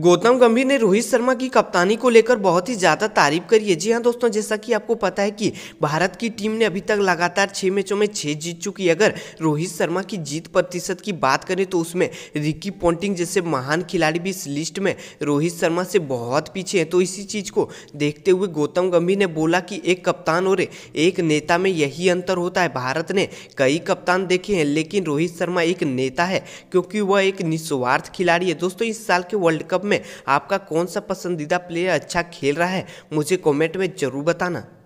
गौतम गंभीर ने रोहित शर्मा की कप्तानी को लेकर बहुत ही ज़्यादा तारीफ करी है जी हाँ दोस्तों जैसा कि आपको पता है कि भारत की टीम ने अभी तक लगातार छः मैचों में छः जीत चुकी है अगर रोहित शर्मा की जीत प्रतिशत की बात करें तो उसमें रिकी पोंटिंग जैसे महान खिलाड़ी भी इस लिस्ट में रोहित शर्मा से बहुत पीछे हैं तो इसी चीज़ को देखते हुए गौतम गंभीर ने बोला कि एक कप्तान और एक नेता में यही अंतर होता है भारत ने कई कप्तान देखे हैं लेकिन रोहित शर्मा एक नेता है क्योंकि वह एक निस्वार्थ खिलाड़ी है दोस्तों इस साल के वर्ल्ड कप में आपका कौन सा पसंदीदा प्लेयर अच्छा खेल रहा है मुझे कॉमेंट में ज़रूर बताना